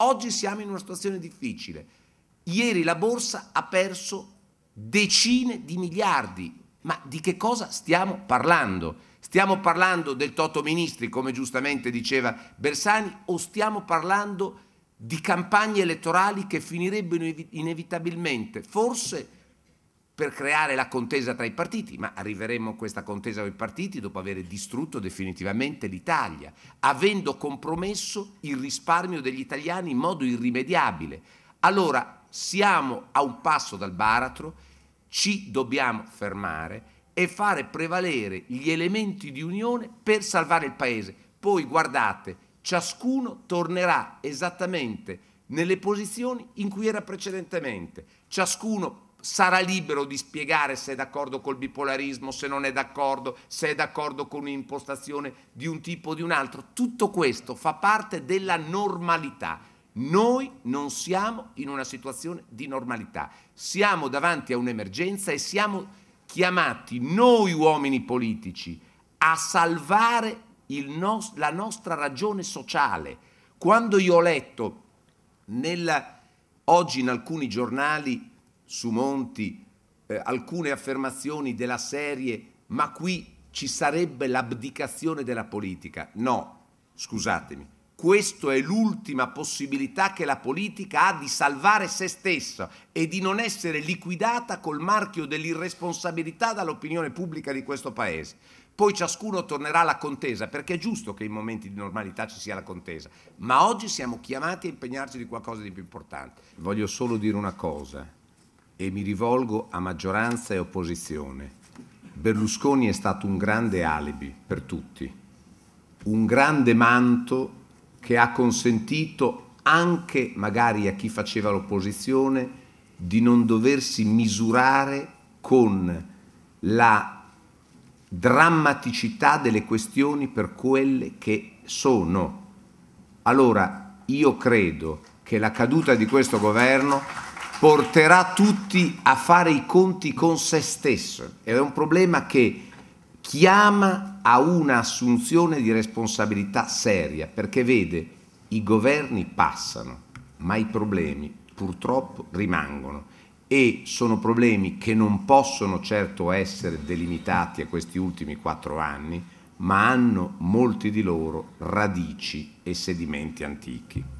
Oggi siamo in una situazione difficile. Ieri la borsa ha perso decine di miliardi. Ma di che cosa stiamo parlando? Stiamo parlando del Toto Ministri, come giustamente diceva Bersani, o stiamo parlando di campagne elettorali che finirebbero inevitabilmente, forse per creare la contesa tra i partiti, ma arriveremo a questa contesa tra i partiti dopo aver distrutto definitivamente l'Italia, avendo compromesso il risparmio degli italiani in modo irrimediabile. Allora siamo a un passo dal baratro, ci dobbiamo fermare e fare prevalere gli elementi di unione per salvare il Paese. Poi guardate, ciascuno tornerà esattamente nelle posizioni in cui era precedentemente, ciascuno sarà libero di spiegare se è d'accordo col bipolarismo, se non è d'accordo, se è d'accordo con un'impostazione di un tipo o di un altro. Tutto questo fa parte della normalità. Noi non siamo in una situazione di normalità, siamo davanti a un'emergenza e siamo chiamati noi uomini politici a salvare nos- la nostra ragione sociale. Quando io ho letto nel, oggi in alcuni giornali su Monti eh, alcune affermazioni della serie ma qui ci sarebbe l'abdicazione della politica. No, scusatemi, questa è l'ultima possibilità che la politica ha di salvare se stessa e di non essere liquidata col marchio dell'irresponsabilità dall'opinione pubblica di questo Paese. Poi ciascuno tornerà alla contesa, perché è giusto che in momenti di normalità ci sia la contesa, ma oggi siamo chiamati a impegnarci di qualcosa di più importante. Voglio solo dire una cosa, e mi rivolgo a maggioranza e opposizione. Berlusconi è stato un grande alibi per tutti, un grande manto che ha consentito anche magari a chi faceva l'opposizione di non doversi misurare con la drammaticità delle questioni per quelle che sono. Allora io credo che la caduta di questo governo porterà tutti a fare i conti con se stesso. Ed è un problema che chiama a un'assunzione di responsabilità seria, perché vede, i governi passano, ma i problemi purtroppo rimangono e sono problemi che non possono certo essere delimitati a questi ultimi quattro anni, ma hanno molti di loro radici e sedimenti antichi.